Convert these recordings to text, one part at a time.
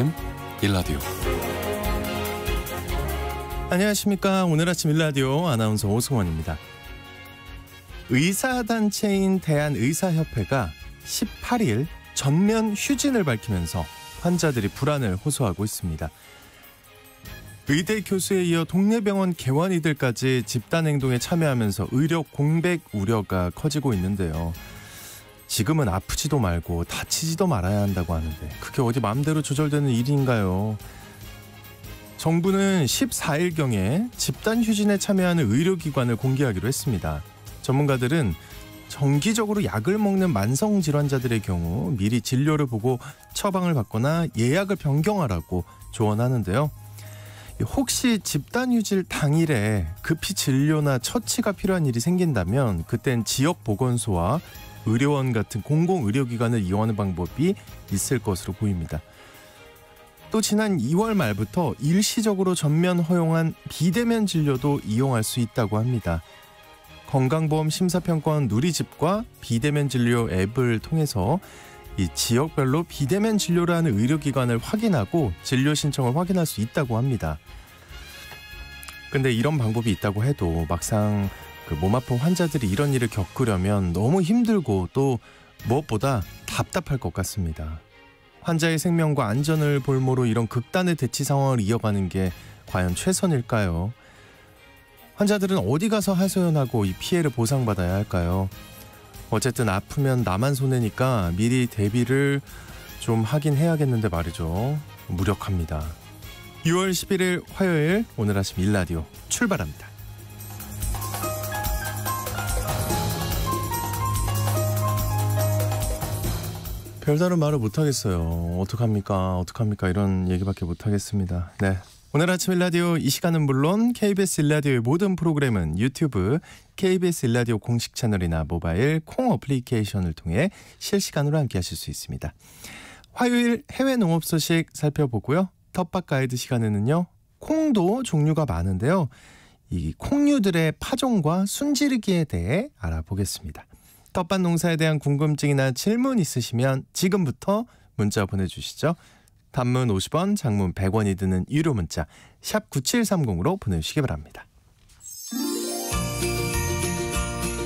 아침 일라디오 안녕하십니까 오늘 아침 일라디오 아나운서 오승원입니다. 의사단체인 대한의사협회가 18일 전면 휴진을 밝히면서 환자들이 불안을 호소하고 있습니다. 의대 교수에 이어 동네 병원 개원이들까지 집단 행동에 참여하면서 의료 공백 우려가 커지고 있는데요. 지금은 아프지도 말고 다치지도 말아야 한다고 하는데 그게 어디 마음대로 조절되는 일인가요? 정부는 14일경에 집단 휴진에 참여하는 의료기관을 공개하기로 했습니다. 전문가들은 정기적으로 약을 먹는 만성 질환자들의 경우 미리 진료를 보고 처방을 받거나 예약을 변경하라고 조언하는데요. 혹시 집단 휴진 당일에 급히 진료나 처치가 필요한 일이 생긴다면 그땐 지역 보건소와 의료원 같은 공공 의료기관을 이용하는 방법이 있을 것으로 보입니다. 또 지난 2월 말부터 일시적으로 전면 허용한 비대면 진료도 이용할 수 있다고 합니다. 건강보험 심사평가원 누리집과 비대면 진료 앱을 통해서 이 지역별로 비대면 진료를 하는 의료기관을 확인하고 진료 신청을 확인할 수 있다고 합니다. 근데 이런 방법이 있다고 해도 막상 그몸 아픈 환자들이 이런 일을 겪으려면 너무 힘들고 또 무엇보다 답답할 것 같습니다. 환자의 생명과 안전을 볼모로 이런 극단의 대치 상황을 이어가는 게 과연 최선일까요? 환자들은 어디 가서 하소연하고 이 피해를 보상받아야 할까요? 어쨌든 아프면 나만 손해니까 미리 대비를 좀 하긴 해야겠는데 말이죠. 무력합니다. 6월 11일 화요일 오늘 아침 일라디오 출발합니다. 별다른 말을 못하겠어요. 어떡합니까? 어떡합니까? 이런 얘기밖에 못하겠습니다. 네. 오늘 아침 일라디오 이 시간은 물론 KBS 일라디오의 모든 프로그램은 유튜브, KBS 일라디오 공식 채널이나 모바일 콩 어플리케이션을 통해 실시간으로 함께 하실 수 있습니다. 화요일 해외 농업 소식 살펴보고요. 텃밭 가이드 시간에는요. 콩도 종류가 많은데요. 이 콩류들의 파종과 순지르기에 대해 알아보겠습니다. 떡밥 농사에 대한 궁금증이나 질문 있으시면 지금부터 문자 보내주시죠. 단문 50원, 장문 100원이 드는 유료 문자 샵 9730으로 보내주시기 바랍니다.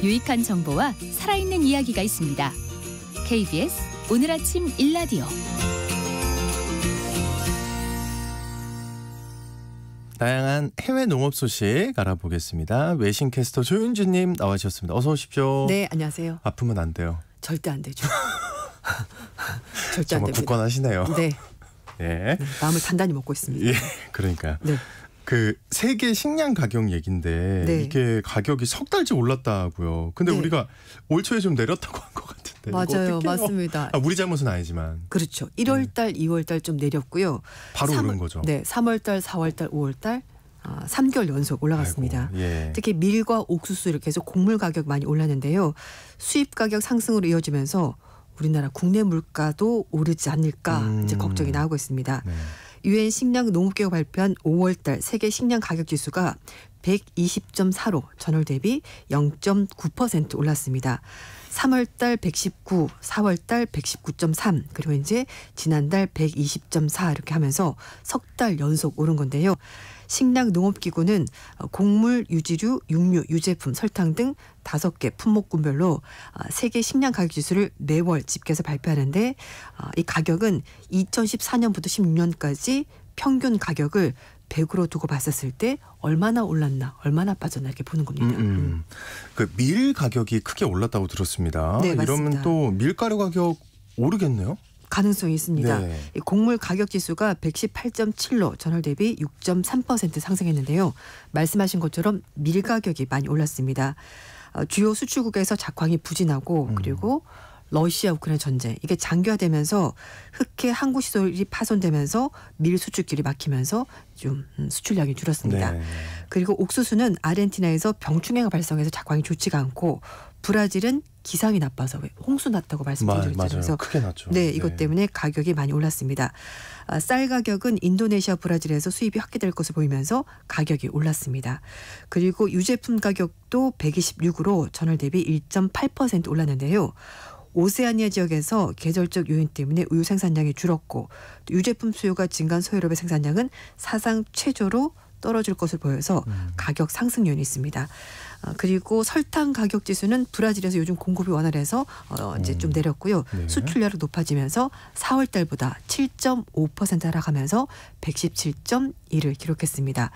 유익한 정보와 살아있는 이야기가 있습니다. KBS 오늘 아침 1라디오 다양한 해외 농업 소식 알아보겠습니다. 외신 캐스터 조윤주님 나와주셨습니다. 어서 오십시오. 네, 안녕하세요. 아프면 안 돼요. 절대 안 되죠. 절대 안 됩니다. 정말 굳건하시네요. 네. 예. 네, 마음을 단단히 먹고 있습니다. 예, 그러니까. 네. 그 세계 식량 가격 얘긴데 네. 이게 가격이 석 달째 올랐다고요. 근데 네. 우리가 올 초에 좀 내렸다고 한 것 같은데. 맞아요. 맞습니다. 아, 우리 잘못은 아니지만. 그렇죠. 1월 달, 네. 2월 달 좀 내렸고요. 바로 3월, 오른 거죠. 네. 3월 달, 4월 달, 5월 달 아, 3개월 연속 올라갔습니다. 아이고, 예. 특히 밀과 옥수수 이렇게 해서 곡물 가격 많이 올랐는데요. 수입 가격 상승으로 이어지면서 우리나라 국내 물가도 오르지 않을까 음. 이제 걱정이 나오고 있습니다. 네. 유엔 식량 농업기구 발표한 5월달 세계 식량 가격 지수가 120.4로 전월 대비 0.9% 올랐습니다. 3월달 119, 4월달 119.3, 그리고 이제 지난달 120.4 이렇게 하면서 석 달 연속 오른 건데요. 식량농업기구는 곡물, 유지류, 육류, 유제품, 설탕 등 다섯 개 품목군별로 아, 세계 식량 가격 지수를 매월 집계해서 발표하는데 아, 이 가격은 2014년부터 16년까지 평균 가격을 100으로 두고 봤었을 때 얼마나 올랐나, 얼마나 빠졌나 이렇게 보는 겁니다. 음, 음. 음. 그밀 가격이 크게 올랐다고 들었습니다. 네, 이러면 또 밀가루 가격 오르겠네요. 가능성이 있습니다. 네. 곡물 가격 지수가 118.7로 전월 대비 6.3% 상승했는데요. 말씀하신 것처럼 밀 가격이 많이 올랐습니다. 어, 주요 수출국에서 작황이 부진하고 음. 그리고 러시아 우크라이나 전쟁 이게 장기화되면서 흑해 항구 시설이 파손되면서 밀 수출길이 막히면서 좀 음, 수출량이 줄었습니다. 네. 그리고 옥수수는 아르헨티나에서 병충해가 발생해서 작황이 좋지가 않고 브라질은 기상이 나빠서 왜 홍수 났다고 말씀드렸잖아요. 그래서 크게 났죠. 네, 네. 이것 네. 때문에 가격이 많이 올랐습니다. 아, 쌀 가격은 인도네시아, 브라질에서 수입이 확대될 것으로 보이면서 가격이 올랐습니다. 그리고 유제품 가격도 126으로 전월 대비 1.8% 올랐는데요. 오세아니아 지역에서 계절적 요인 때문에 우유 생산량이 줄었고 유제품 수요가 증가한 소유럽의 생산량은 사상 최저로 떨어질 것을 보여서 음. 가격 상승률이 있습니다. 어, 그리고 설탕 가격 지수는 브라질에서 요즘 공급이 원활해서 어, 이제 음. 좀 내렸고요. 네. 수출량이 높아지면서 4월 달보다 7.5% 하락하면서 117.1을 기록했습니다.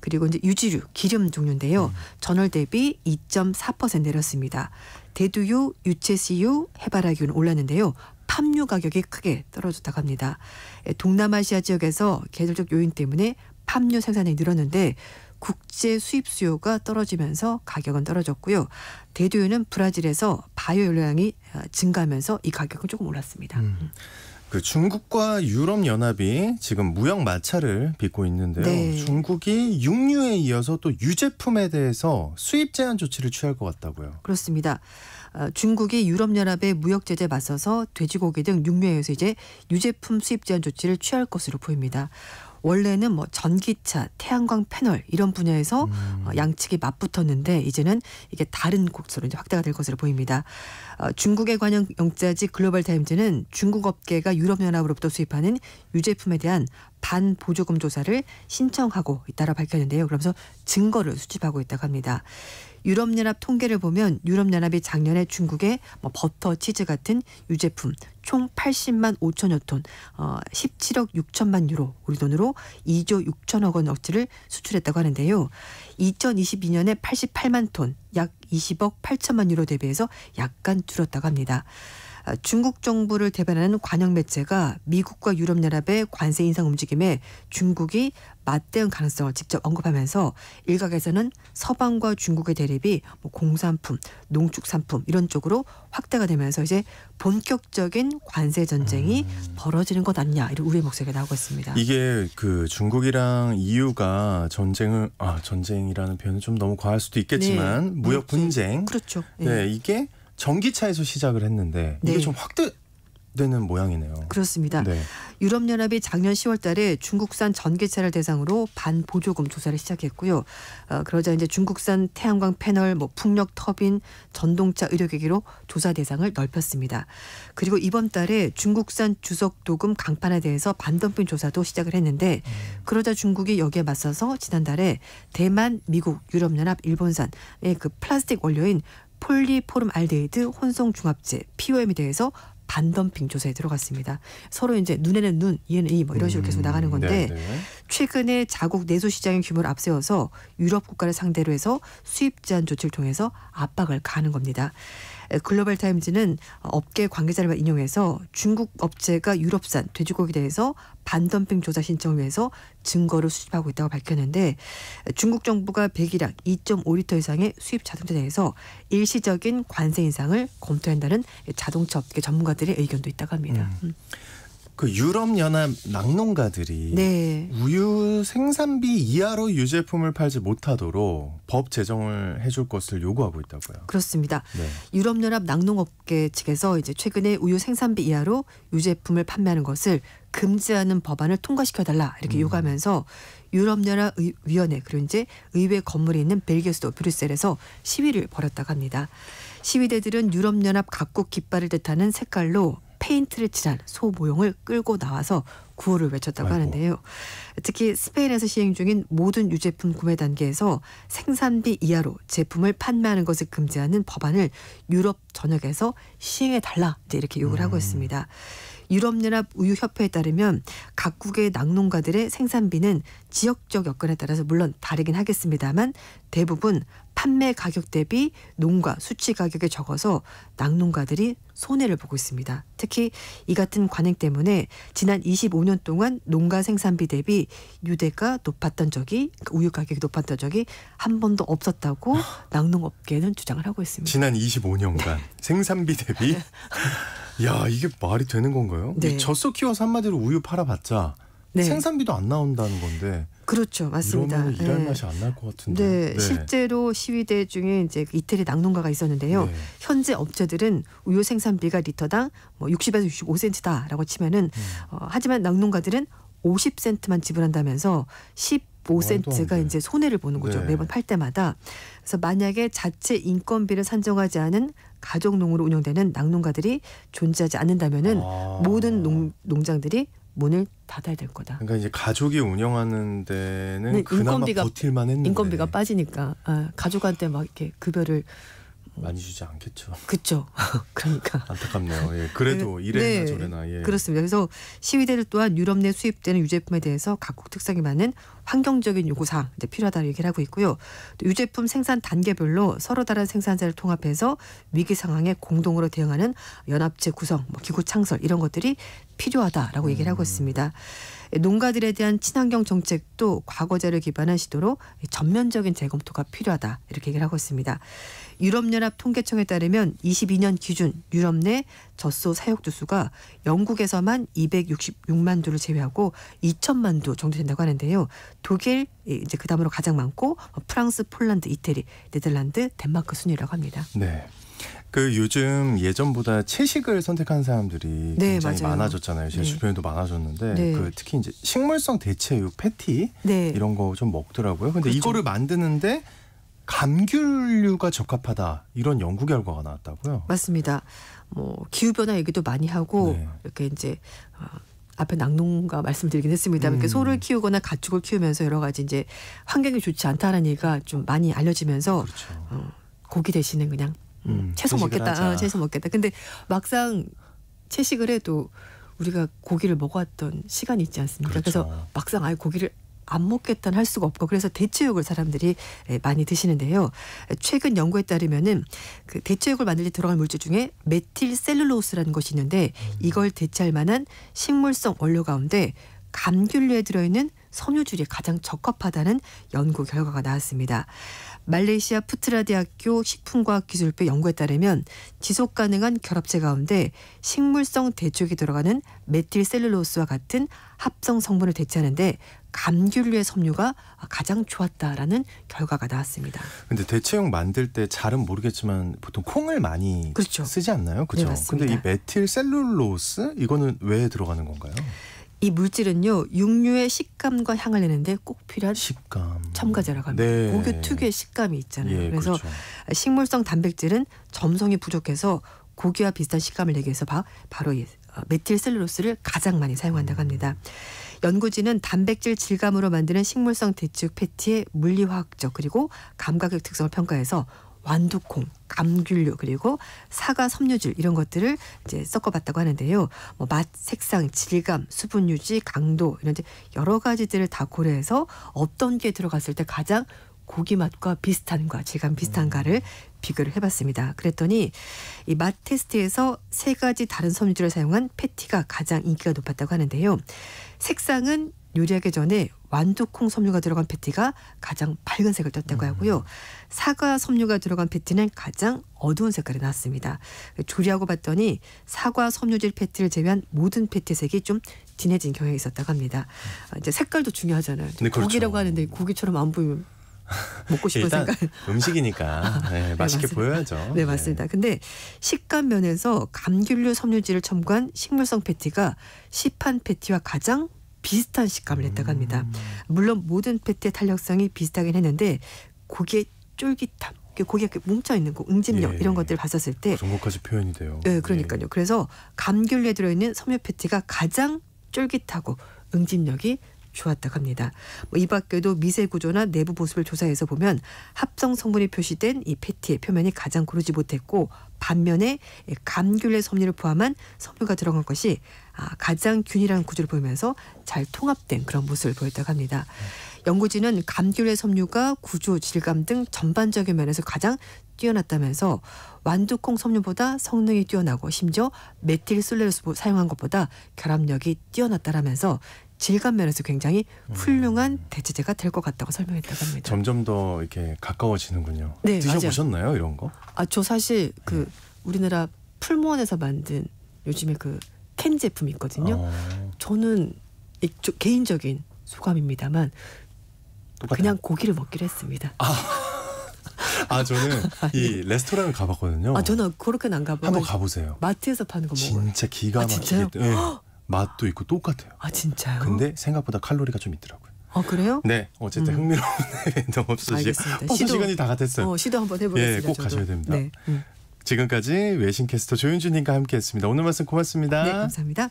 그리고 이제 유지류, 기름 종류인데요. 음. 전월 대비 2.4% 내렸습니다. 대두유, 유채씨유, 해바라기는 올랐는데요. 팜유 가격이 크게 떨어졌다고 합니다. 예, 동남아시아 지역에서 계절적 요인 때문에 팜유 생산이 늘었는데 국제 수입 수요가 떨어지면서 가격은 떨어졌고요. 대두유는 브라질에서 바이오 열량이 어, 증가하면서 이 가격은 조금 올랐습니다. 음. 그 중국과 유럽 연합이 지금 무역 마찰을 빚고 있는데요. 네. 중국이 육류에 이어서 또 유제품에 대해서 수입 제한 조치를 취할 것 같다고요. 그렇습니다. 어, 중국이 유럽 연합의 무역 제재에 맞서서 돼지고기 등 육류에 의해서 이제 유제품 수입 제한 조치를 취할 것으로 보입니다. 원래는 뭐 전기차, 태양광 패널 이런 분야에서 음. 어, 양측이 맞붙었는데 이제는 이게 다른 곳으로 이제 확대가 될 것으로 보입니다. 어, 중국에 관영 영자지 글로벌 타임즈는 중국 업계가 유럽연합으로부터 수입하는 유제품에 대한 반보조금 조사를 신청하고 있다라 고 밝혔는데요. 그러면서 증거를 수집하고 있다고 합니다. 유럽연합 통계를 보면 유럽연합이 작년에 중국에 뭐 버터, 치즈 같은 유제품 총 80만 5천여 톤, 어, 17억 6천만 유로, 우리 돈으로 2조 6천억 원 억지를 수출했다고 하는데요. 2022년에 88만 톤, 약 20억 8천만 유로 대비해서 약간 줄었다고 합니다. 아, 중국 정부를 대변하는 관영 매체가 미국과 유럽연합의 관세 인상 움직임에 중국이 맞대응 가능성을 직접 언급하면서 일각에서는 서방과 중국의 대립이 뭐 공산품, 농축산품 이런 쪽으로 확대가 되면서 이제 본격적인 관세 전쟁이 음. 벌어지는 것 아니냐 이런 우려의 목소리가 나오고 있습니다. 이게 그 중국이랑 EU가 전쟁을 아 전쟁이라는 표현은 좀 너무 과할 수도 있겠지만 네. 무역 분쟁 그렇죠. 네, 네 이게 전기차에서 시작을 했는데 이게 네. 좀 확대 되는 모양이네요. 그렇습니다. 네. 유럽연합이 작년 10월달에 중국산 전기차를 대상으로 반보조금 조사를 시작했고요. 어, 그러자 이제 중국산 태양광 패널, 뭐 풍력 터빈, 전동차 의료기기로 조사 대상을 넓혔습니다. 그리고 이번 달에 중국산 주석 도금 강판에 대해서 반덤핑 조사도 시작을 했는데 그러자 중국이 여기에 맞서서 지난달에 대만, 미국, 유럽연합, 일본산의 그 플라스틱 원료인 폴리포름 알데히드 혼성 중합제 POM에 대해서 반덤핑 조사에 들어갔습니다. 서로 이제 눈에는 눈, 이에는 이 뭐 이런 식으로 계속 나가는 건데 음, 최근에 자국 내수 시장의 규모를 앞세워서 유럽 국가를 상대로 해서 수입 제한 조치를 통해서 압박을 가는 겁니다. 글로벌 타임즈는 업계 관계자를 인용해서 중국 업체가 유럽산 돼지고기에 대해서 반덤핑 조사 신청을 위해서 증거를 수집하고 있다고 밝혔는데 중국 정부가 배기량 2.5리터 이상의 수입 자동차 내에서 일시적인 관세 인상을 검토한다는 자동차 업계 전문가들의 의견도 있다고 합니다. 음. 음. 그 유럽 연합 낙농가들이 네. 우유 생산비 이하로 유제품을 팔지 못하도록 법 제정을 해줄 것을 요구하고 있다고요. 그렇습니다. 네. 유럽 연합 낙농업계 측에서 이제 최근에 우유 생산비 이하로 유제품을 판매하는 것을 금지하는 법안을 통과시켜 달라 이렇게 음. 요구하면서 유럽 연합 위원회 그리고 이제 의회 건물에 있는 벨기에 수도 브뤼셀에서 시위를 벌였다고 합니다. 시위대들은 유럽 연합 각국 깃발을 뜻하는 색깔로 페인트를 칠한 소 모형을 끌고 나와서 구호를 외쳤다고 아이고. 하는데요. 특히 스페인에서 시행 중인 모든 유제품 구매 단계에서 생산비 이하로 제품을 판매하는 것을 금지하는 법안을 유럽 전역에서 시행해 달라 이렇게 요구를 음. 하고 있습니다. 유럽연합 우유협회에 따르면 각국의 낙농가들의 생산비는 지역적 여건에 따라서 물론 다르긴 하겠습니다만 대부분 판매 가격 대비 농가 수치 가격에 적어서 낙농가들이 손해를 보고 있습니다. 특히 이 같은 관행 때문에 지난 25년 동안 농가 생산비 대비 유대가 높았던 적이 그러니까 우유 가격이 높았던 적이 한 번도 없었다고 낙농업계는 주장을 하고 있습니다. 지난 25년간 생산비 대비 네. 야 이게 말이 되는 건가요? 네. 젖소 키워서 한마디로 우유 팔아봤자 네. 생산비도 안 나온다는 건데 그렇죠, 맞습니다. 이러면 일할 네. 맛이 안 날 것 같은데. 네, 네. 실제로 시위대 중에 이제 이태리 낙농가가 있었는데요. 네. 현재 업체들은 우유 생산비가 리터당 뭐 60에서 65센트다라고 치면은 음. 어, 하지만 낙농가들은 50센트만 지불한다면서 15센트가 이제 손해를 보는 거죠. 네. 매번 팔 때마다. 그래서 만약에 자체 인건비를 산정하지 않은 가족농으로 운영되는 낙농가들이 존재하지 않는다면은 아. 모든 농, 농장들이 문을 닫아야 될 거다. 그러니까 이제 가족이 운영하는 데는 네, 그나마 인건비가, 버틸만 했는데 인건비가 빠지니까 아, 가족한테 막 이렇게 급여를 많이 주지 않겠죠. 그렇죠. 그러니까 안타깝네요. 예, 그래도 네. 이래나 네, 저래나 예. 그렇습니다. 그래서 시위대를 또한 유럽 내 수입되는 유제품에 대해서 각국 특성에 맞는 환경적인 요구 사항 이제 필요하다고 얘기를 하고 있고요. 또 유제품 생산 단계별로 서로 다른 생산자를 통합해서 위기 상황에 공동으로 대응하는 연합체 구성, 뭐 기구 창설 이런 것들이 필요하다라고 얘기를 하고 음. 있습니다. 농가들에 대한 친환경 정책도 과거제를 기반한 시도로 전면적인 재검토가 필요하다 이렇게 얘기를 하고 있습니다. 유럽연합 통계청에 따르면 22년 기준 유럽 내 젖소 사육 두수가 영국에서만 266만 두를 제외하고 2천만 두 정도 된다고 하는데요. 독일 이제 그 다음으로 가장 많고 프랑스, 폴란드, 이태리, 네덜란드, 덴마크 순위라고 합니다. 네. 그 요즘 예전보다 채식을 선택하는 사람들이 네, 굉장히 맞아요. 많아졌잖아요. 제 네. 주변에도 많아졌는데 네. 그 특히 이제 식물성 대체육 패티 네. 이런 거 좀 먹더라고요. 근데 그렇죠. 이거를 만드는데 감귤류가 적합하다 이런 연구 결과가 나왔다고요. 맞습니다. 뭐 기후 변화 얘기도 많이 하고 네. 이렇게 이제 어, 앞에 낙농가 말씀드리긴 했습니다. 음. 그러니까 소를 키우거나 가축을 키우면서 여러 가지 이제 환경이 좋지 않다는 얘기가 좀 많이 알려지면서 그렇죠. 어, 고기 대신에 그냥 음, 채소 먹겠다. 하 아, 채소 먹겠다. 근데 막상 채식을 해도 우리가 고기를 먹어왔던 시간이 있지 않습니까? 그렇죠. 그래서 막상 아예 고기를 안 먹겠다는 할 수가 없고 그래서 대체육을 사람들이 많이 드시는데요. 최근 연구에 따르면은 그 대체육을 만들때 들어갈 물질 중에 메틸 셀룰로스라는 것이 있는데 음. 이걸 대체할 만한 식물성 원료 가운데 감귤류에 들어있는 섬유질이 가장 적합하다는 연구 결과가 나왔습니다. 말레이시아 푸트라 대학교 식품과학기술부 연구에 따르면 지속 가능한 결합체 가운데 식물성 대쪽이 들어가는 메틸 셀룰로스와 같은 합성 성분을 대체하는데 감귤류의 섬유가 가장 좋았다라는 결과가 나왔습니다. 근데 대체용 만들 때 잘은 모르겠지만 보통 콩을 많이 그렇죠. 쓰지 않나요? 그렇죠. 네, 근데 이 메틸 셀룰로스 이거는 왜 들어가는 건가요? 이 물질은요 육류의 식감과 향을 내는데 꼭 필요한 식감 첨가제라고 합니다. 네. 고기 특유의 식감이 있잖아요. 예, 그래서 그렇죠. 식물성 단백질은 점성이 부족해서 고기와 비슷한 식감을 내기 위해서 바, 바로 이 어, 메틸 셀룰로스를 가장 많이 사용한다고 합니다. 연구진은 단백질 질감으로 만드는 식물성 대축 패티의 물리화학적 그리고 감각의 특성을 평가해서 완두콩, 감귤류 그리고 사과 섬유질 이런 것들을 이제 섞어봤다고 하는데요. 뭐 맛, 색상, 질감, 수분 유지, 강도 이런 여러 가지들을 다 고려해서 어떤 게 들어갔을 때 가장 고기 맛과 비슷한가 질감 비슷한가를 비교를 해봤습니다. 그랬더니 이 맛 테스트에서 세 가지 다른 섬유질을 사용한 패티가 가장 인기가 높았다고 하는데요. 색상은 요리하기 전에 완두콩 섬유가 들어간 패티가 가장 밝은 색을 떴다고 하고요. 음. 사과 섬유가 들어간 패티는 가장 어두운 색깔이 나왔습니다. 조리하고 봤더니 사과 섬유질 패티를 제외한 모든 패티 색이 좀 진해진 경향이 있었다고 합니다. 어, 이제 색깔도 중요하잖아요. 네, 그렇죠. 고기라고 하는데 고기처럼 안 보이면 먹고 싶은 생각. 음식이니까 아, 네, 네, 맛있게 네, 보여야죠. 네, 네. 맞습니다. 네. 근데 식감 면에서 감귤류 섬유질을 첨가한 식물성 패티가 시판 패티와 가장 비슷한 식감을 냈다고 합니다. 음. 물론 모든 패티의 탄력성이 비슷하긴 했는데 고기의 쫄깃함 고기가 이렇게 뭉쳐 있는 그 응집력 예, 이런 것들을 봤었을 때 그까지 표현이 돼요. 네, 그러니까요. 예. 그래서 감귤에 들어 있는 섬유 패티가 가장 쫄깃하고 응집력이 좋았다고 합니다. 뭐이 밖에도 미세 구조나 내부 보습을 조사해서 보면 합성 성분이 표시된 이 패티의 표면이 가장 고르지 못했고 반면에 감귤의 섬유를 포함한 섬유가 들어간 것이 아, 가장 균일한 구조를 보이면서 잘 통합된 그런 모습을 보였다고 합니다. 연구진은 감귤의 섬유가 구조, 질감 등 전반적인 면에서 가장 뛰어났다면서 완두콩 섬유보다 성능이 뛰어나고 심지어 메틸 솔레를 사용한 것보다 결합력이 뛰어났다라면서 질감 면에서 굉장히 음. 훌륭한 대체제가 될 것 같다고 설명했다고 합니다. 점점 더 이렇게 가까워지는군요. 네, 드셔보셨나요 맞아요. 이런 거? 아저 사실 네. 그 우리나라 풀무원에서 만든 요즘에 그 캔 제품 있거든요. 어. 저는 개인적인 소감입니다만 똑같아요. 그냥 고기를 먹기로 했습니다. 아. 아 저는 이 레스토랑을 가봤거든요. 아 저는 그렇게는 안 가봐요. 한번 가보세요. 마트에서 파는 거 먹어요. 진짜 기가 막히게. 아, 진짜요? 네. 맛도 있고 똑같아요. 아 진짜요? 근데 생각보다 칼로리가 좀 있더라고요. 아 그래요? 네, 어쨌든 음. 흥미로운 농업소식. 벌써 어, 시간이 다 같았어요. 어, 시도 한번 해보겠습니다. 예, 꼭 저도. 가셔야 됩니다. 네. 음. 지금까지 외신 캐스터 조윤주님과 함께했습니다. 오늘 말씀 고맙습니다. 네, 감사합니다.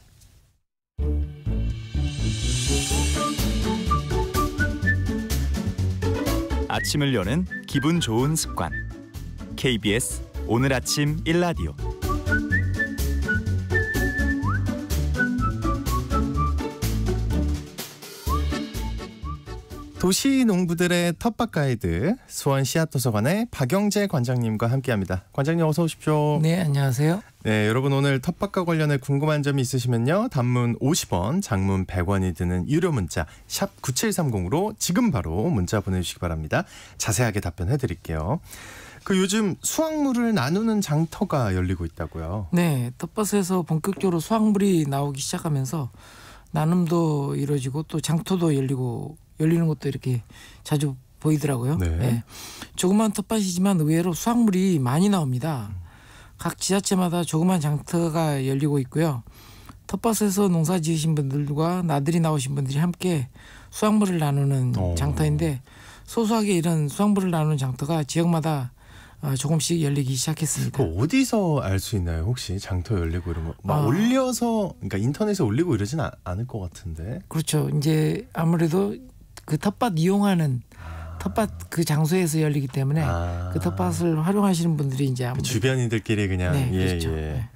아침을 여는 기분 좋은 습관. KBS 오늘 아침 1라디오 도시 농부들의 텃밭 가이드 수원 씨앗 도서관의 박영재 관장님과 함께합니다. 관장님 어서 오십시오. 네, 안녕하세요. 네, 여러분 오늘 텃밭과 관련해 궁금한 점이 있으시면요. 단문 50원, 장문 100원이 드는 유료 문자 샵 9730으로 지금 바로 문자 보내 주시기 바랍니다. 자세하게 답변해 드릴게요. 그 요즘 수확물을 나누는 장터가 열리고 있다고요. 네, 텃밭에서 본격적으로 수확물이 나오기 시작하면서 나눔도 이루어지고 또 장터도 열리고 열리는 것도 이렇게 자주 보이더라고요. 네. 네. 예. 조그만 텃밭이지만 의외로 수확물이 많이 나옵니다. 각 지자체마다 조그만 장터가 열리고 있고요. 텃밭에서 농사 지으신 분들과 나들이 나오신 분들이 함께 수확물을 나누는 오. 어. 장터인데 소소하게 이런 수확물을 나누는 장터가 지역마다 어, 조금씩 열리기 시작했습니다. 어디서 알 수 있나요? 혹시 장터 열리고 이런 거? 막 아. 올려서 그러니까 인터넷에 올리고 이러진 않을 것 같은데. 그렇죠. 이제 아무래도 그 텃밭 이용하는 아. 텃밭 그 장소에서 열리기 때문에 아. 그 텃밭을 활용하시는 분들이 이제 아무도그 주변인들끼리 그냥 네, 예, 그렇죠. 예. 네.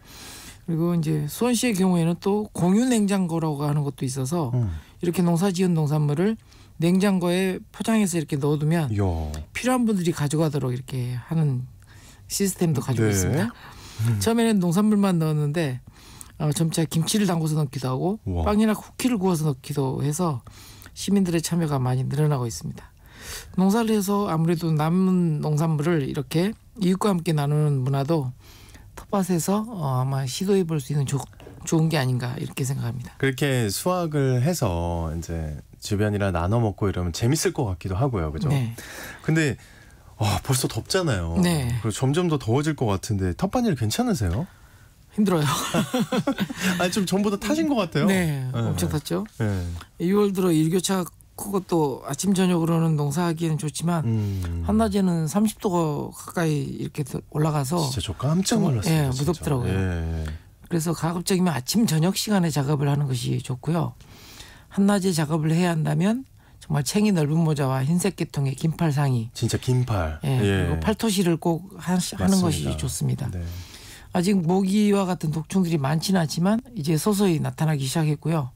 그리고 이제 수원시의 경우에는 또 공유 냉장고라고 하는 것도 있어서 음. 이렇게 농사지은 농산물을 냉장고에 포장해서 이렇게 넣어두면 요. 필요한 분들이 가져가도록 이렇게 하는 시스템도 가지고 네. 있습니다. 음. 처음에는 농산물만 넣었는데 어, 점차 김치를 담궈서 넣기도 하고 우와. 빵이나 쿠키를 구워서 넣기도 해서 시민들의 참여가 많이 늘어나고 있습니다. 농사를 해서 아무래도 남은 농산물을 이렇게 이웃과 함께 나누는 문화도 텃밭에서 어, 아마 시도해 볼 수 있는 조, 좋은 게 아닌가 이렇게 생각합니다. 그렇게 수확을 해서 이제 주변이랑 나눠 먹고 이러면 재밌을 것 같기도 하고요. 그죠? 네. 근데 어, 벌써 덥잖아요. 네. 그리고 점점 더 더워질 것 같은데 텃밭일 괜찮으세요? 힘들어요. 아니 좀전부다 타신 것 같아요. 네, 네. 엄청 탔죠. 네. 6월 들어 일교차 그것도 아침 저녁으로는 농사하기에는 좋지만 음. 한낮에는 30도 가까이 이렇게 올라가서 진짜 저 깜짝 놀랐어요. 예, 무섭더라고요 예, 예. 그래서 가급적이면 아침 저녁 시간에 작업을 하는 것이 좋고요. 한낮에 작업을 해야 한다면 정말 챙이 넓은 모자와 흰색 계통의 긴팔 상의. 진짜 긴팔. 예, 예. 그리고 팔토시를 꼭 하, 는 것이 좋습니다. 네. 아직 모기와 같은 독충들이 많지는 않지만 이제 서서히 나타나기 시작했고요.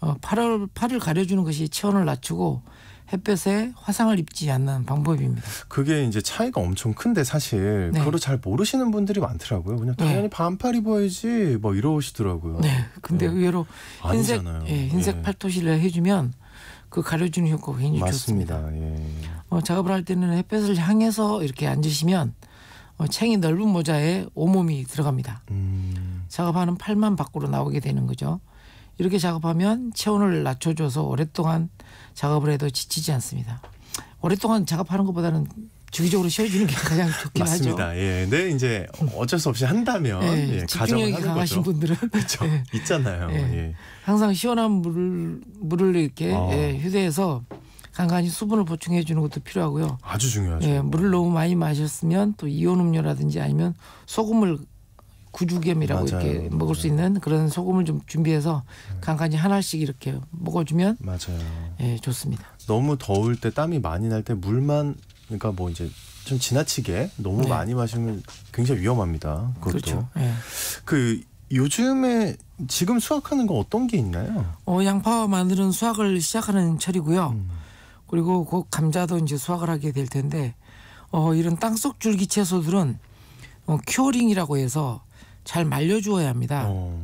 어, 8월 팔을 가려주는 것이 체온을 낮추고 햇볕에 화상을 입지 않는 방법입니다. 그게 이제 차이가 엄청 큰데 사실 네. 그걸 잘 모르시는 분들이 많더라고요. 그냥 네. 당연히 네. 반팔 입어야지 뭐 이러시더라고요. 네, 근데 네. 의외로 흰색 예, 흰색 예. 팔토시를 해주면 그 가려주는 효과가 굉장히 맞습니다. 좋습니다. 예. 어, 작업을 할 때는 햇볕을 향해서 이렇게 앉으시면 어, 챙이 넓은 모자에 온몸이 들어갑니다. 음. 작업하는 팔만 밖으로 나오게 되는 거죠. 이렇게 작업하면 체온을 낮춰줘서 오랫동안 작업을 해도 지치지 않습니다. 오랫동안 작업하는 것보다는 주기적으로 쉬어주는 게 가장 좋긴 맞습니다. 하죠. 예, 근데 이제 어쩔 수 없이 한다면 예, 예, 집중력이 강하신 거죠. 분들은 그렇죠. 예. 있잖아요. 예. 예. 항상 시원한 물을 물을 이렇게 어. 예, 휴대해서 간간히 수분을 보충해 주는 것도 필요하고요. 아주 중요하죠. 예, 물을 너무 많이 마셨으면 또 이온 음료라든지 아니면 소금을 구주겸이라고 맞아요. 이렇게 먹을 수 있는 그런 소금을 좀 준비해서 간간히 하나씩 이렇게 먹어주면 맞아요. 예, 좋습니다. 너무 더울 때 땀이 많이 날 때 물만 그러니까 뭐 이제 좀 지나치게 너무 네. 많이 마시면 굉장히 위험합니다. 그것도. 그렇죠. 예. 그 요즘에 지금 수확하는 거 어떤 게 있나요? 어, 양파와 마늘은 수확을 시작하는 철이고요. 음. 그리고 그 감자도 이제 수확을 하게 될 텐데 어, 이런 땅속 줄기 채소들은 어, 큐어링이라고 해서 잘 말려주어야 합니다. 어.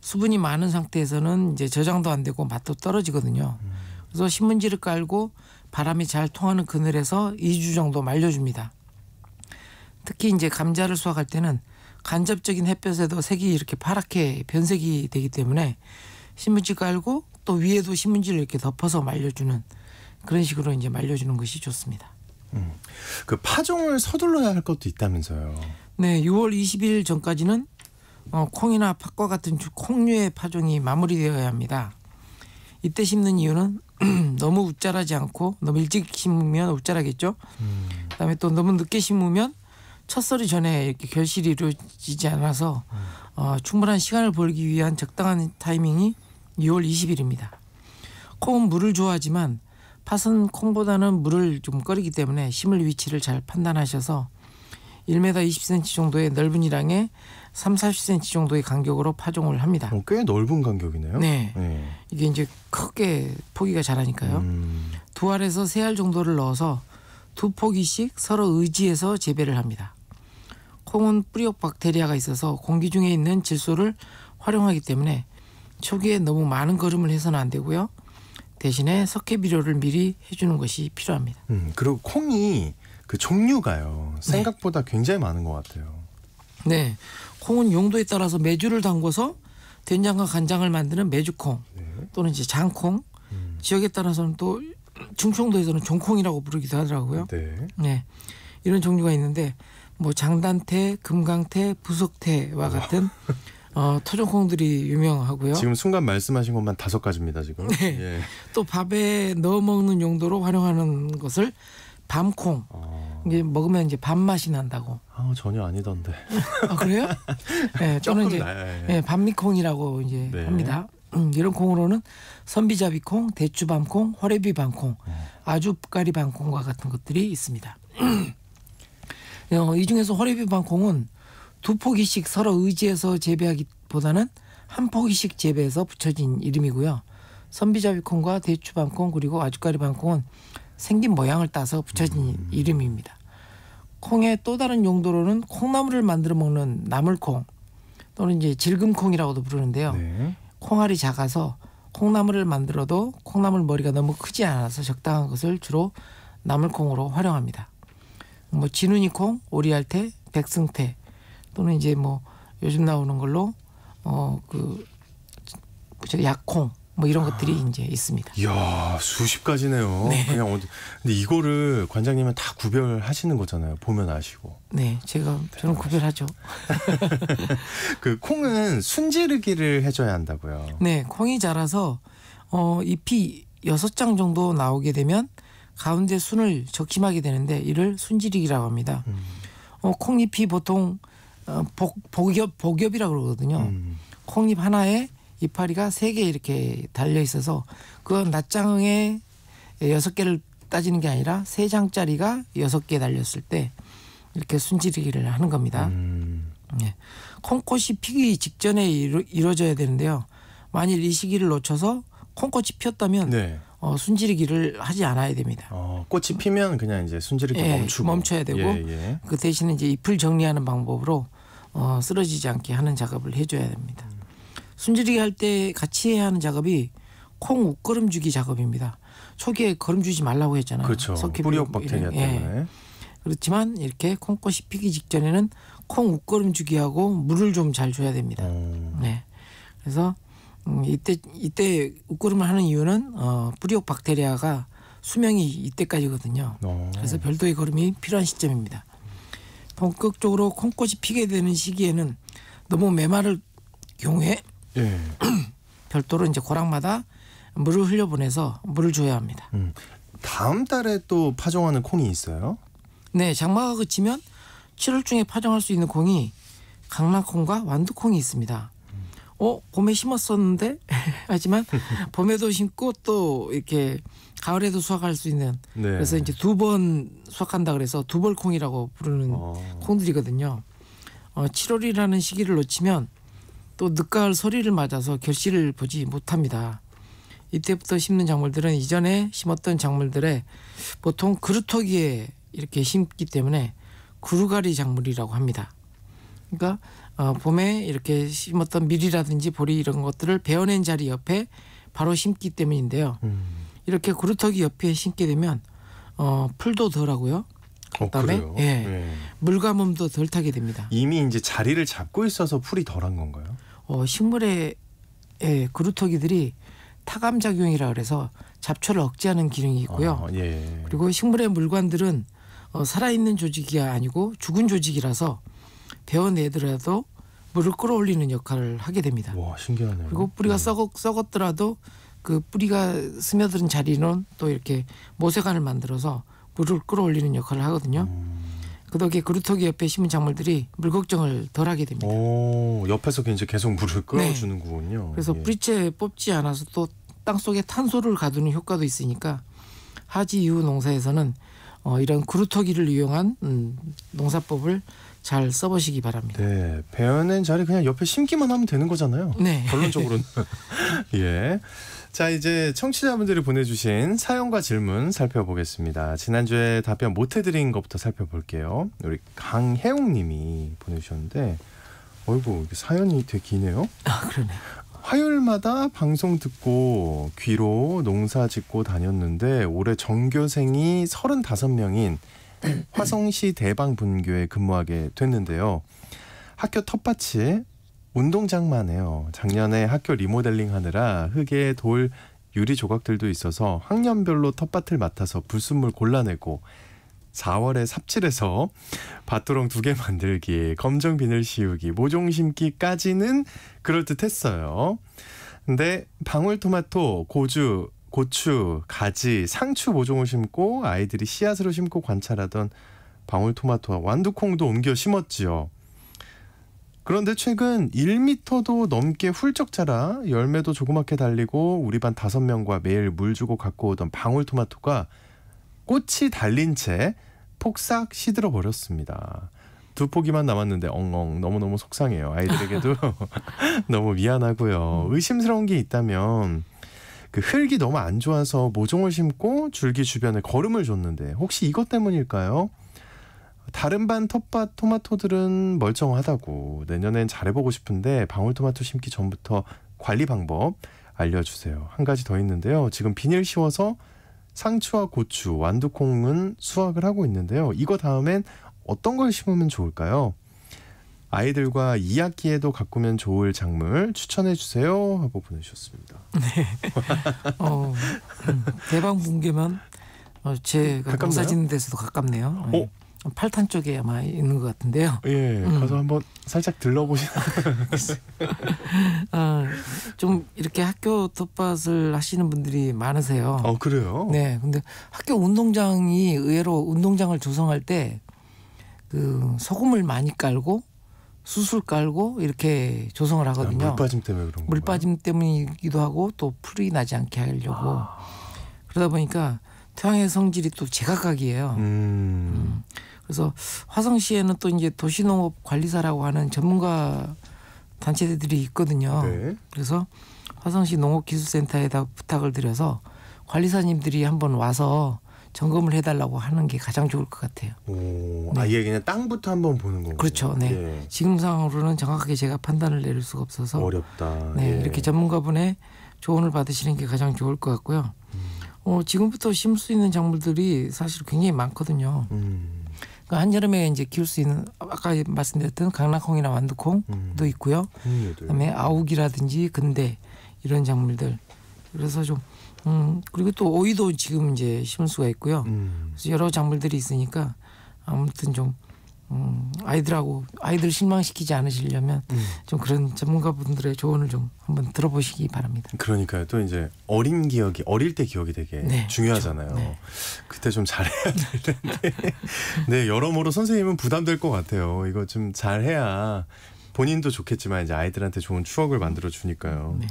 수분이 많은 상태에서는 이제 저장도 안 되고 맛도 떨어지거든요. 음. 그래서 신문지를 깔고 바람이 잘 통하는 그늘에서 2주 정도 말려줍니다. 특히 이제 감자를 수확할 때는 간접적인 햇볕에도 색이 이렇게 파랗게 변색이 되기 때문에 신문지 깔고 또 위에도 신문지를 이렇게 덮어서 말려주는 그런 식으로 이제 말려주는 것이 좋습니다. 음, 그 파종을 서둘러야 할 것도 있다면서요. 네, 6월 20일 전까지는 어, 콩이나 팥과 같은 콩류의 파종이 마무리되어야 합니다. 이때 심는 이유는 너무 웃자라지 않고 너무 일찍 심으면 웃자라겠죠. 음. 그다음에 또 너무 늦게 심으면 첫설이 전에 이렇게 결실이 이루어지지 않아서 음. 어, 충분한 시간을 벌기 위한 적당한 타이밍이 6월 20일입니다. 콩은 물을 좋아하지만 팥은 콩보다는 물을 좀 끓이기 때문에 심을 위치를 잘 판단하셔서 1m 20cm 정도의 넓은 이랑에 3, 40cm 정도의 간격으로 파종을 합니다. 어, 꽤 넓은 간격이네요. 네. 네. 이게 이제 크게 포기가 자라니까요. 음. 두 알에서 세 알 정도를 넣어서 두 포기씩 서로 의지해서 재배를 합니다. 콩은 뿌리옥 박테리아가 있어서 공기 중에 있는 질소를 활용하기 때문에 초기에 너무 많은 걸음을 해서는 안 되고요. 대신에 석회 비료를 미리 해주는 것이 필요합니다. 음, 그리고 콩이 그 종류가요 네. 생각보다 네. 굉장히 많은 것 같아요. 네, 콩은 용도에 따라서 매주를 담궈서 된장과 간장을 만드는 매주콩 네. 또는 이제 장콩 음. 지역에 따라서는 또 충청도에서는 종콩이라고 부르기도 하더라고요. 네. 네. 이런 종류가 있는데 뭐 장단태, 금강태, 부석태와 같은 어, 토종콩들이 유명하고요. 지금 순간 말씀하신 것만 다섯 가지입니다 지금. 네. 예. 또 밥에 넣어 먹는 용도로 활용하는 것을 밤콩. 어... 이게 먹으면 이제 밥맛이 난다고. 아 전혀 아니던데. 아 그래요? 네, 저는 이제 나요, 예. 예, 네, 밤미콩이라고 이제 네. 합니다. 음, 이런 콩으로는 선비자비콩, 대추밤콩, 호래비밤콩, 네. 아주까리밤콩과 같은 것들이 있습니다. 어, 이 중에서 호래비밤콩은 두 포기씩 서로 의지해서 재배하기보다는 한 포기씩 재배해서 붙여진 이름이고요. 선비자비콩과 대추밤콩 그리고 아주까리밤콩은 생긴 모양을 따서 붙여진 음. 이름입니다. 콩의 또 다른 용도로는 콩나물을 만들어 먹는 나물콩 또는 이제 질금콩이라고도 부르는데요. 네. 콩알이 작아서 콩나물을 만들어도 콩나물 머리가 너무 크지 않아서 적당한 것을 주로 나물콩으로 활용합니다. 뭐 진우니콩, 오리알태, 백승태, 또는 이제 뭐 요즘 나오는 걸로 어그 약콩 뭐 이런 것들이 아, 이제 있습니다. 이야 수십 가지네요. 네. 그냥 어디 근데 이거를 관장님은 다 구별하시는 거잖아요. 보면 아시고. 네, 제가 저는 구별하죠. 그 콩은 순지르기를 해줘야 한다고요. 네, 콩이 자라서 어 잎이 여섯 장 정도 나오게 되면 가운데 순을 적힘하게 되는데 이를 순지르기라고 합니다. 음. 어 콩잎이 보통 어, 복, 복엽, 복엽이라 고 그러거든요. 음. 콩잎 하나에 이파리가 세 개 이렇게 달려 있어서 그건 낱장에 여섯 개를 따지는 게 아니라 세 장짜리가 여섯 개 달렸을 때 이렇게 순지르기를 하는 겁니다. 음. 예. 콩꽃이 피기 직전에 이루, 이뤄져야 되는데요. 만일 이 시기를 놓쳐서 콩꽃이 피었다면 네. 어, 순지르기를 하지 않아야 됩니다. 어, 꽃이 피면 그냥 이제 순지르기 예, 멈추고 멈춰야 되고 예, 예. 그 대신에 이제 잎을 정리하는 방법으로 어, 쓰러지지 않게 하는 작업을 해줘야 됩니다. 순지르기 할 때 같이 해야 하는 작업이 콩 옷걸음 주기 작업입니다. 초기에 걸음 주지 말라고 했잖아요. 그렇죠. 뿌리옥 박테리아 예. 때문에. 그렇지만 이렇게 콩꽃이 피기 직전에는 콩 옷걸음 주기하고 물을 좀 잘 줘야 됩니다. 음. 네. 그래서 음, 이때 이때 웃구름을 하는 이유는 어, 뿌리옥 박테리아가 수명이 이때까지거든요. 오. 어. 그래서 별도의 걸음이 필요한 시점입니다. 본격적으로 콩꽃이 피게 되는 시기에는 너무 메마를 경우에 예. 별도로 이제 고랑마다 물을 흘려 보내서 물을 줘야 합니다. 음. 다음 달에 또 파종하는 콩이 있어요? 네, 장마가 그치면 7월 중에 파종할 수 있는 콩이 강낭콩과 완두콩이 있습니다. 어 봄에 심었었는데 하지만 봄에도 심고 또 이렇게 가을에도 수확할 수 있는 네. 그래서 이제 두 번 수확한다 그래서 두벌콩이라고 부르는 어. 콩들이거든요. 어, 7월이라는 시기를 놓치면 또 늦가을 소리를 맞아서 결실을 보지 못합니다. 이때부터 심는 작물들은 이전에 심었던 작물들의 보통 그루터기에 이렇게 심기 때문에 그루가리 작물이라고 합니다. 그러니까 어, 봄에 이렇게 심었던 밀이라든지 보리 이런 것들을 베어낸 자리 옆에 바로 심기 때문인데요. 음. 이렇게 구루터기 옆에 심게 되면 어, 풀도 덜하고요. 어, 그다음에 어, 예, 네. 예. 물과 몸도 덜 타게 됩니다. 이미 이제 자리를 잡고 있어서 풀이 덜한 건가요? 어, 식물의 예, 그루터기들이 타감 작용이라 그래서 잡초를 억제하는 기능이 있고요. 아, 예. 그리고 식물의 물관들은 어, 살아있는 조직이 아니고 죽은 조직이라서 데워내더라도 물을 끌어올리는 역할을 하게 됩니다. 와 신기하네요. 그리고 뿌리가 네. 썩, 썩었더라도 그 뿌리가 스며드는 자리는 또 이렇게 모세관을 만들어서 물을 끌어올리는 역할을 하거든요. 음. 그 덕에 그루터기 옆에 심은 작물들이 물 걱정을 덜하게 됩니다. 오, 옆에서 이제 계속 물을 네. 끌어주는군요. 네. 그래서 예. 뿌리채 뽑지 않아서 또 땅속에 탄소를 가두는 효과도 있으니까 하지 이후 농사에서는 어, 이런 그루터기를 이용한 음, 농사법을 잘 써보시기 바랍니다. 네, 배어낸 자리 그냥 옆에 심기만 하면 되는 거잖아요. 네. 결론적으로는 예. 자 이제 청취자분들이 보내주신 사연과 질문 살펴보겠습니다. 지난주에 답변 못해드린 것부터 살펴볼게요. 우리 강혜웅님이 보내주셨는데, 어이구 사연이 되게 기네요. 아 그러네. 화요일마다 방송 듣고 귀로 농사 짓고 다녔는데 올해 전교생이 35명인 화성시 대방분교에 근무하게 됐는데요. 학교 텃밭이 운동장만 해요. 작년에 학교 리모델링 하느라 흙에 돌 유리 조각들도 있어서 학년별로 텃밭을 맡아서 불순물 골라내고 4월에 삽질해서 밭도롱 두 개 만들기, 검정 비늘 씌우기, 모종 심기까지는 그럴듯했어요. 근데 방울토마토, 고주, 고추, 가지, 상추 모종을 심고 아이들이 씨앗으로 심고 관찰하던 방울토마토와 완두콩도 옮겨 심었지요. 그런데 최근 1미터도 넘게 훌쩍 자라 열매도 조그맣게 달리고 우리 반 다섯 명과 매일 물 주고 갖고 오던 방울토마토가 꽃이 달린 채 폭삭 시들어 버렸습니다. 두 포기만 남았는데 엉엉 너무너무 속상해요. 아이들에게도 너무 미안하고요. 의심스러운 게 있다면 그 흙이 너무 안 좋아서 모종을 심고 줄기 주변에 거름을 줬는데 혹시 이것 때문일까요? 다른 반 텃밭 토마토들은 멀쩡하다고 내년엔 잘해보고 싶은데 방울토마토 심기 전부터 관리 방법 알려주세요. 한 가지 더 있는데요. 지금 비닐 씌워서 상추와 고추, 완두콩은 수확을 하고 있는데요. 이거 다음엔 어떤 걸 심으면 좋을까요? 아이들과 2학기에도 가꾸면 좋을 작물 추천해 주세요 하고 보내주셨습니다. 네. 어, 음, 대방 붕괴만 어, 제가 농사짓는 데서도 가깝네요. 오. 네. 어? 팔탄 쪽에 아마 있는 것 같은데요. 예, 음. 가서 한번 살짝 들러보시나. 아, 좀 이렇게 학교 텃밭을 하시는 분들이 많으세요. 어, 그래요? 네, 근데 학교 운동장이 의외로 운동장을 조성할 때그 소금을 많이 깔고 수술 깔고 이렇게 조성을 아, 하거든요. 아, 물 빠짐 때문에 그런 거예요. 물 빠짐 때문이기도 하고 또 풀이 나지 않게 하려고 아. 그러다 보니까 태양의 성질이 또 제각각이에요. 음. 음. 그래서 화성시에는 또 이제 도시농업 관리사라고 하는 전문가 단체들이 있거든요. 네. 그래서 화성시 농업기술센터에다 부탁을 드려서 관리사님들이 한번 와서 점검을 해달라고 하는 게 가장 좋을 것 같아요. 오, 아, 네. 아이 그냥 땅부터 한번 보는 거군요. 그렇죠. 네. 예. 지금 상황으로는 정확하게 제가 판단을 내릴 수가 없어서 어렵다. 네, 예. 이렇게 전문가분의 조언을 받으시는 게 가장 좋을 것 같고요. 음. 어, 지금부터 심을 수 있는 작물들이 사실 굉장히 많거든요. 음. 그 한여름에 이제 키울 수 있는 아까 말씀드렸던 강낭콩이나 완두콩도 음. 있고요. 그다음에 아욱이라든지 근대 이런 작물들. 그래서 좀 음, 그리고 또 오이도 지금 이제 심을 수가 있고요. 음. 그래서 여러 작물들이 있으니까 아무튼 좀 음, 아이들하고 아이들 실망시키지 않으시려면 음. 좀 그런 전문가분들의 조언을 좀 한번 들어보시기 바랍니다. 그러니까요. 또 이제 어린 기억이 어릴 때 기억이 되게 네, 중요하잖아요. 그렇죠. 네. 그때 좀 잘해야 되는데 네 여러모로 선생님은 부담될 것 같아요. 이거 좀 잘해야 본인도 좋겠지만 이제 아이들한테 좋은 추억을 만들어 주니까요. 네.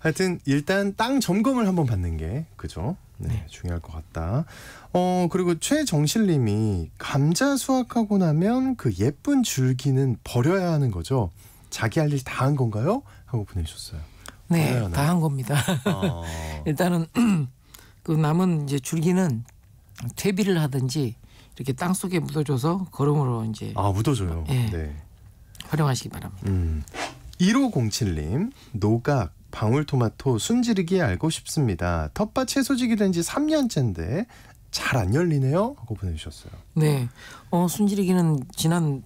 하여튼 일단 땅 점검을 한번 받는 게 그죠? 네, 네. 중요할 것 같다. 어 그리고 최정실님이 감자 수확하고 나면 그 예쁜 줄기는 버려야 하는 거죠. 자기 할 일 다 한 건가요? 하고 보내주셨어요. 네, 다 한 겁니다. 어. 일단은 그 남은 이제 줄기는 퇴비를 하든지 이렇게 땅 속에 묻어줘서 거름으로 이제 아 묻어줘요. 예, 네. 활용하시기 바랍니다. 음. 1507님 노각 방울토마토 순지르기 알고 싶습니다. 텃밭에 소직이 된지 3년째인데 잘 안 열리네요. 하고 보내주셨어요. 네, 어, 순지르기는 지난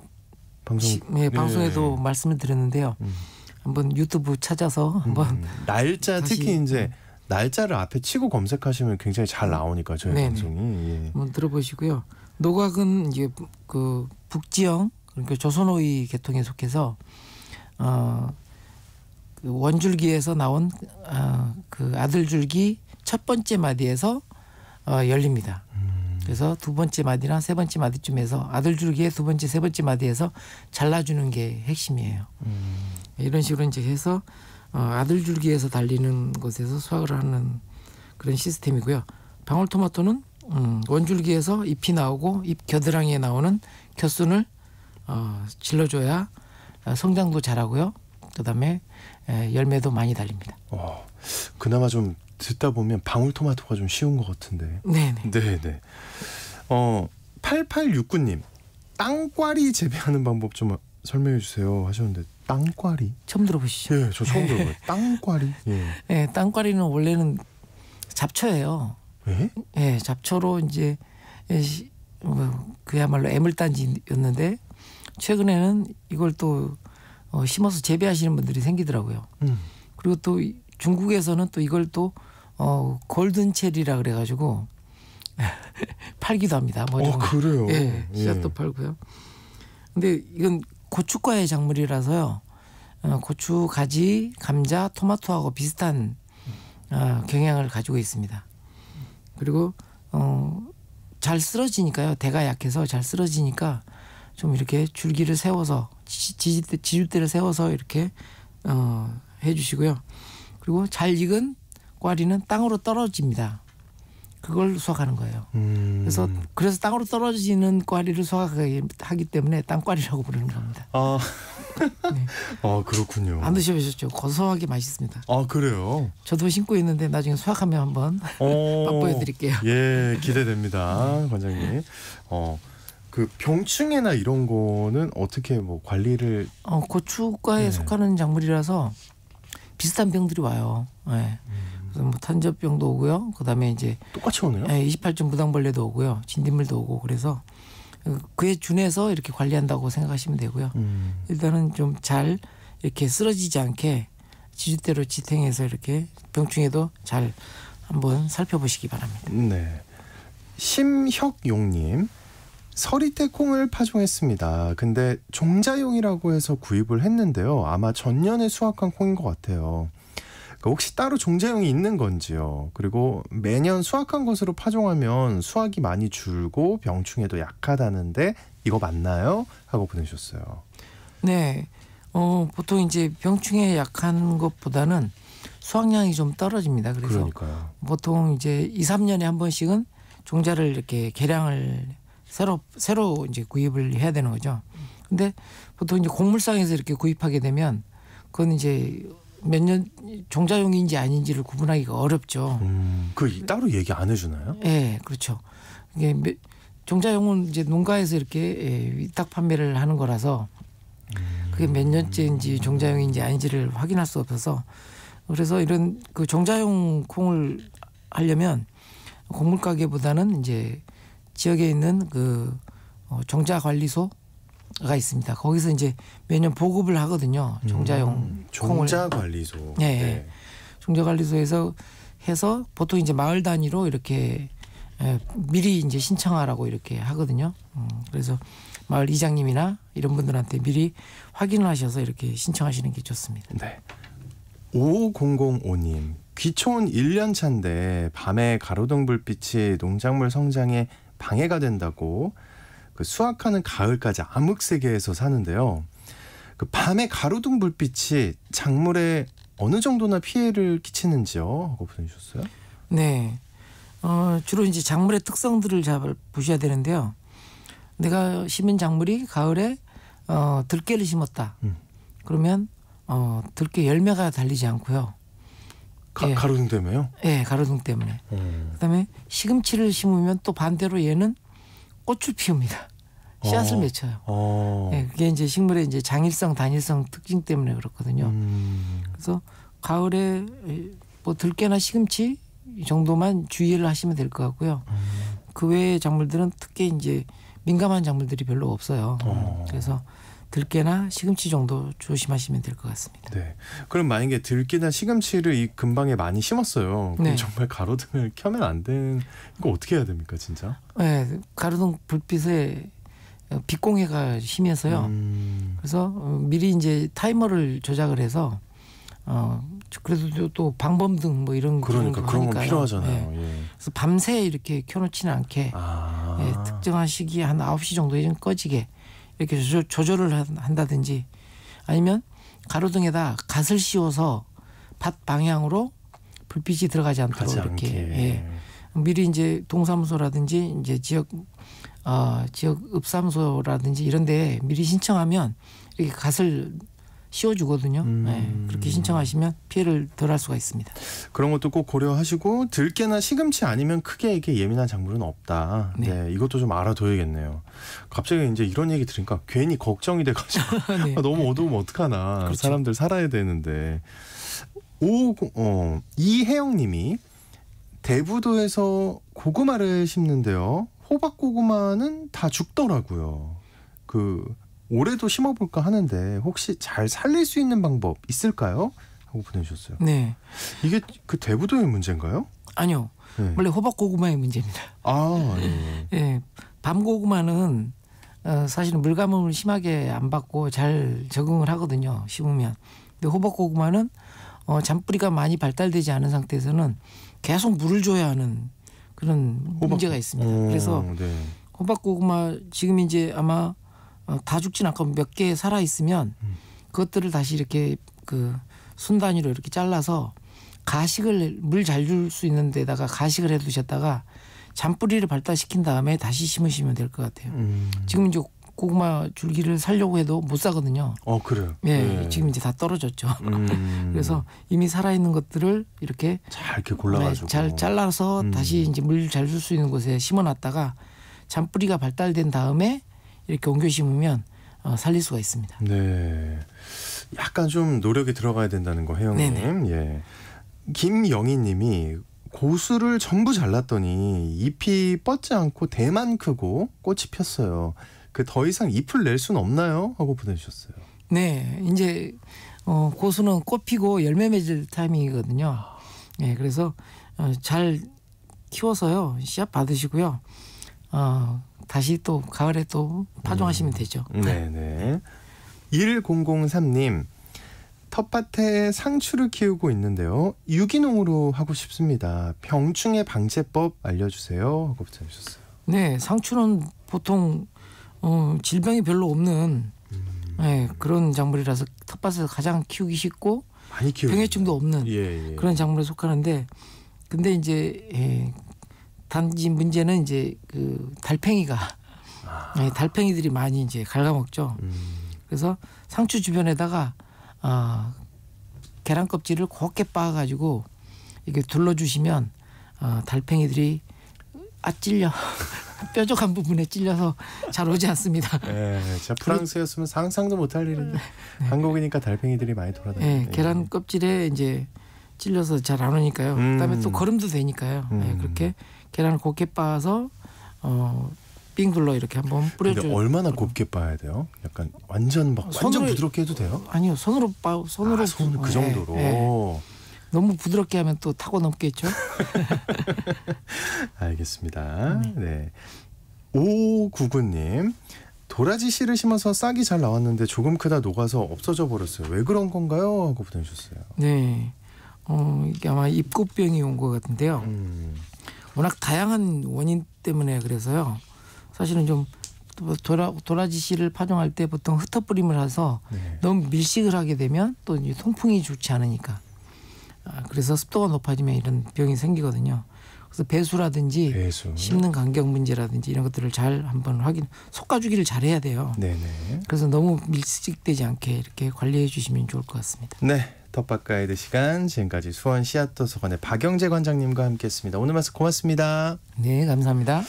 방송 시, 네, 예. 방송에도 네. 말씀을 드렸는데요. 음. 한번 유튜브 찾아서 음, 한번 음. 날짜 특히 이제 음. 날짜를 앞에 치고 검색하시면 굉장히 잘 음. 나오니까 저희 네네. 방송이 예. 한번 들어보시고요. 노각은 이제 그 북지형 그러니까 조선호이 계통에 속해서 어, 그 원줄기에서 나온 어, 그 아들줄기 첫 번째 마디에서 어, 열립니다. 음. 그래서 두 번째 마디랑 세 번째 마디쯤에서 아들줄기의 두 번째 세 번째 마디에서 잘라주는 게 핵심이에요. 음. 이런 식으로 이제 해서 어, 아들줄기에서 달리는 곳에서 수확을 하는 그런 시스템이고요. 방울토마토는 음, 원줄기에서 잎이 나오고 잎 겨드랑이에 나오는 겨순을 어, 질러줘야 어, 성장도 잘하고요. 그다음에 예, 열매도 많이 달립니다. 어, 그나마 좀 듣다 보면 방울토마토가 좀 쉬운 것 같은데. 네네. 네네. 어, 8869님. 땅과리 재배하는 방법 좀 설명해 주세요 하셨는데 땅과리 처음 들어보시죠? 예, 저 처음 들어요 땅과리. 예. 예, 땅과리는 원래는 잡초예요. 예? 예, 잡초로 이제 예, 뭐 그야말로 애물단지였는데 최근에는 이걸 또 어, 심어서 재배하시는 분들이 생기더라고요. 음. 그리고 또 중국에서는 또 이걸 또 어, 골든 체리라 그래가지고 팔기도 합니다. 뭐 어, 그래요. 예, 예. 씨앗도 예. 팔고요. 근데 이건 고춧과의 작물이라서요. 어, 고추, 가지, 감자, 토마토하고 비슷한 어, 경향을 가지고 있습니다. 그리고 어, 잘 쓰러지니까요. 대가 약해서 잘 쓰러지니까 좀 이렇게 줄기를 세워서 지지대, 지주대를 세워서 이렇게 어, 해주시고요. 그리고 잘 익은 꽈리는 땅으로 떨어집니다. 그걸 수확하는 거예요. 음. 그래서 그래서 땅으로 떨어지는 꽈리를 수확하기 때문에 땅꽈리라고 부르는 겁니다. 아, 네. 아 그렇군요. 안 드셔보셨죠? 고소하게 맛있습니다. 아 그래요? 저도 신고 있는데 나중에 수확하면 한번 어. 맛보여드릴게요. 예 기대됩니다, 관장님. 어. 그 병충해나 이런 거는 어떻게 뭐 관리를 어 고추과에 네. 속하는 작물이라서 비슷한 병들이 와요. 네. 음. 그래서 뭐 탄저병도 오고요. 그다음에 이제 똑같이 오네요. 네, 28종 무당벌레도 오고요. 진딧물도 오고 그래서 그에 준해서 이렇게 관리한다고 생각하시면 되고요. 음. 일단은 좀 잘 이렇게 쓰러지지 않게 지주대로 지탱해서 이렇게 병충해도 잘 한번 살펴보시기 바랍니다. 네. 심혁용님 서리태콩을 파종했습니다. 근데 종자용이라고 해서 구입을 했는데요. 아마 전년에 수확한 콩인 것 같아요. 그러니까 혹시 따로 종자용이 있는 건지요? 그리고 매년 수확한 것으로 파종하면 수확이 많이 줄고 병충해도 약하다는데 이거 맞나요? 하고 보내주셨어요. 네. 어, 보통 이제 병충해 약한 것보다는 수확량이 좀 떨어집니다. 그래서 그러니까요. 보통 이제 2, 3년에 한 번씩은 종자를 이렇게 개량을 새로 새로 이제 구입을 해야 되는 거죠. 근데 보통 이제 곡물상에서 이렇게 구입하게 되면 그건 이제 몇 년 종자용인지 아닌지를 구분하기가 어렵죠. 음, 그 따로 얘기 안 해주나요? 예, 네, 그렇죠. 이게 종자용은 이제 농가에서 이렇게 위탁 예, 판매를 하는 거라서 그게 몇 년째인지 종자용인지 아닌지를 확인할 수 없어서 그래서 이런 그 종자용 콩을 하려면 곡물 가게보다는 이제 지역에 있는 그 어, 종자 관리소가 있습니다. 거기서 이제 매년 보급을 하거든요. 음, 종자용 음, 종자 관리소. 예, 예. 네. 네. 종자 관리소에서 해서 보통 이제 마을 단위로 이렇게 에, 예, 미리 이제 신청하라고 이렇게 하거든요. 음, 그래서 마을 이장님이나 이런 분들한테 미리 확인을 하셔서 이렇게 신청하시는 게 좋습니다. 네. 5005님 귀촌 1년 차인데 밤에 가로등 불빛이 농작물 성장에 방해가 된다고 그 수확하는 가을까지 암흑세계에서 사는데요. 그밤에 가로등 불빛이 작물에 어느 정도나 피해를 끼치는지요? 하고 보내주셨어요. 네. 어, 주로 이제 작물의 특성들을 잡을 보셔야 되는데요. 내가 심은 작물이 가을에 어, 들깨를 심었다. 음. 그러면 어, 들깨 열매가 달리지 않고요. 가, 예. 가로등 때문에요? 예, 가로등 때문에. 음. 그다음에 시금치를 심으면 또 반대로 얘는 꽃을 피웁니다. 씨앗을 어. 맺혀요. 어. 예, 그게 이제 식물의 이제 장일성, 단일성 특징 때문에 그렇거든요. 음. 그래서 가을에 뭐 들깨나 시금치 정도만 주의를 하시면 될 것 같고요. 음. 그 외의 작물들은 특히 이제 민감한 작물들이 별로 없어요. 어. 그래서 들깨나 시금치 정도 조심하시면 될 것 같습니다. 네. 그럼 만약에 들깨나 시금치를 이 근방에 많이 심었어요. 그럼 네. 정말 가로등을 켜면 안 되는 거 어떻게 해야 됩니까, 진짜? 네. 가로등 불빛에 빛공해가 심해서요. 음. 그래서 어, 미리 이제 타이머를 조작을 해서 어 그래서 또 방범등 뭐 이런 그러니까 그런, 그 필요하잖아요. 네. 예. 그래서 밤새 이렇게 켜놓지는 않게 아. 예, 특정한 시기 한 아홉 시 정도에 좀 꺼지게 이렇게 조절을 한다든지 아니면 가로등에다 갓을 씌워서 밭 방향으로 불빛이 들어가지 않도록 이렇게 예. 미리 이제 동사무소라든지 이제 지역 어, 지역 읍사무소라든지 이런 데 미리 신청하면 이렇게 갓을 씌워주거든요. 음. 네, 그렇게 신청하시면 피해를 덜 할 수가 있습니다. 그런 것도 꼭 고려하시고 들깨나 시금치 아니면 크게 이게 예민한 작물은 없다. 네. 네 이것도 좀 알아둬야겠네요. 갑자기 이제 이런 얘기 들으니까 괜히 걱정이 돼가지고 네. 아, 너무 어두우면 어떡하나. 그렇죠. 사람들 살아야 되는데. 오, 어, 이혜영님이 대부도에서 고구마를 심는데요. 호박 고구마는 다 죽더라고요. 그 올해도 심어볼까 하는데 혹시 잘 살릴 수 있는 방법 있을까요? 하고 보내주셨어요. 네. 이게 그 대부도의 문제인가요? 아니요. 네. 원래 호박 고구마의 문제입니다. 아, 네. 네. 밤 고구마는 어, 사실은 물가을 심하게 안 받고 잘 적응을 하거든요. 심으면. 근데 호박 고구마는 어, 잔뿌리가 많이 발달되지 않은 상태에서는 계속 물을 줘야 하는 그런 호박. 문제가 있습니다. 오, 그래서 어, 네. 호박 고구마 지금 이제 아마 어, 다 죽진 않고 몇 개 살아 있으면 음. 그것들을 다시 이렇게 그 순단위로 이렇게 잘라서 가식을 물 잘 줄 수 있는 데다가 가식을 해 두셨다가 잔뿌리를 발달시킨 다음에 다시 심으시면 될 것 같아요. 음. 지금 이제 고구마 줄기를 살려고 해도 못 사거든요. 어 그래요. 예, 네. 지금 이제 다 떨어졌죠. 음. 그래서 이미 살아있는 것들을 이렇게 잘 이렇게 골라가지고 네, 잘 잘라서 음. 다시 이제 물 잘 줄 수 있는 곳에 심어놨다가 잔뿌리가 발달된 다음에 이렇게 옮겨 심으면 어, 살릴 수가 있습니다. 네. 약간 좀 노력이 들어가야 된다는 거 해영님. 네, 네. 예. 김영희님이 고수를 전부 잘랐더니 잎이 뻗지 않고 대만 크고 꽃이 폈어요. 그 더 이상 잎을 낼 수는 없나요? 하고 보내주셨어요. 네, 이제 어, 고수는 꽃 피고 열매 맺을 타이밍이거든요. 네, 그래서 어, 잘 키워서요 씨앗 받으시고요. 어, 다시 또 가을에 또 파종하시면 음. 되죠. 네, 네. 1003님 텃밭에 상추를 키우고 있는데요. 유기농으로 하고 싶습니다. 병충해 방제법 알려주세요. 하고 붙여주셨어요. 네, 상추는 보통 어, 질병이 별로 없는 음. 네, 그런 작물이라서 텃밭에서 가장 키우기 쉽고 병해충도 없는 예, 예. 그런 작물에 속하는데 근데 이제 예, 단지 문제는 이제 그 달팽이가 아. 네, 달팽이들이 많이 이제 갉아먹죠. 음. 그래서 상추 주변에다가 어, 계란 껍질을 곱게 빻아가지고 이게 렇 둘러주시면 어, 달팽이들이 아 찔려 뾰족한 부분에 찔려서 잘 오지 않습니다. 네, 예, 자 프랑스였으면 상상도 못할 일인데 네. 한국이니까 달팽이들이 많이 돌아다니요. 네, 계란 껍질에 이제 찔려서 잘 안 오니까요. 음. 그다음에 또 거름도 되니까요. 음. 네, 그렇게 계란을 곱게 빻아서 어, 빙글러 이렇게 한번 뿌려주고. 얼마나 곱게 빻아야 돼요? 약간 완전 막 손으로, 완전 부드럽게 해도 돼요? 아니요, 손으로 빻 손으로 아, 손, 그 정도로. 네, 네. 너무 부드럽게 하면 또 타고 넘겠죠. 알겠습니다. 네. 오구구님 도라지 씨를 심어서 싹이 잘 나왔는데 조금 크다 녹아서 없어져 버렸어요. 왜 그런 건가요? 하고 보내주셨어요. 네. 어, 이게 아마 입구병이 온 것 같은데요. 음. 워낙 다양한 원인 때문에 그래서요. 사실은 좀 도라, 도라지 씨를 파종할 때 보통 흩어뿌림을 해서 네. 너무 밀식을 하게 되면 또 이제 통풍이 좋지 않으니까 아, 그래서 습도가 높아지면 이런 병이 생기거든요. 그래서 배수라든지 배수. 심는 간격 문제라든지 이런 것들을 잘 한번 확인 속가주기를 잘 해야 돼요. 네네. 그래서 너무 밀식되지 않게 이렇게 관리해 주시면 좋을 것 같습니다. 네. 텃밭가이드 시간 지금까지 수원 씨앗도서관의 박영재 관장님과 함께했습니다. 오늘 말씀 고맙습니다. 네, 감사합니다.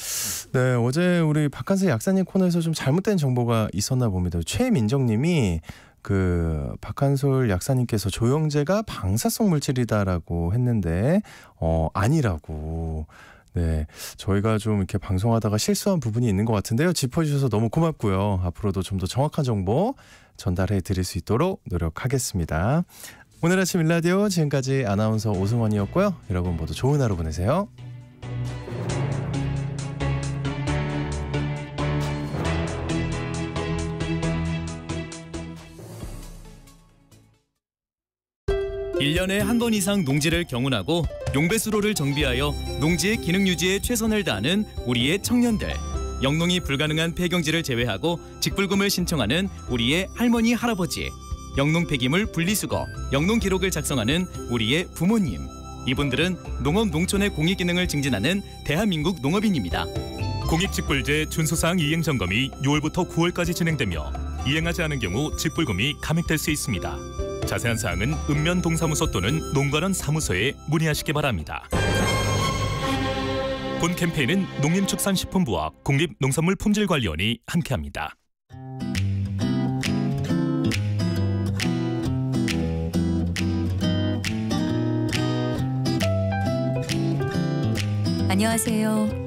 네, 어제 우리 박한세 약사님 코너에서 좀 잘못된 정보가 있었나 봅니다. 최민정님이 그 박한솔 약사님께서 조영제가 방사성 물질이다라고 했는데 어 아니라고 네, 저희가 좀 이렇게 방송하다가 실수한 부분이 있는 것 같은데요. 짚어주셔서 너무 고맙고요. 앞으로도 좀 더 정확한 정보 전달해 드릴 수 있도록 노력하겠습니다. 오늘 아침 일라디오 지금까지 아나운서 오승원이었고요. 여러분 모두 좋은 하루 보내세요. 1년에한 번 이상 농지를 경운하고 용배수로를 정비하여 농지의 기능 유지에 최선을 다하는 우리의 청년들. 영농이 불가능한 폐경지를 제외하고 직불금을 신청하는 우리의 할머니 할아버지. 영농 폐기물 분리수거, 영농 기록을 작성하는 우리의 부모님. 이분들은 농업 농촌의 공익 기능을 증진하는 대한민국 농업인입니다. 공익직불제 준수사항 이행 점검이 6월부터 9월까지 진행되며 이행하지 않은 경우 직불금이 감액될 수 있습니다. 자세한 사항은 읍면동사무소 또는 농관원 사무소에 문의하시기 바랍니다. 본 캠페인은 농림축산식품부와 국립농산물품질관리원이 함께합니다. 안녕하세요.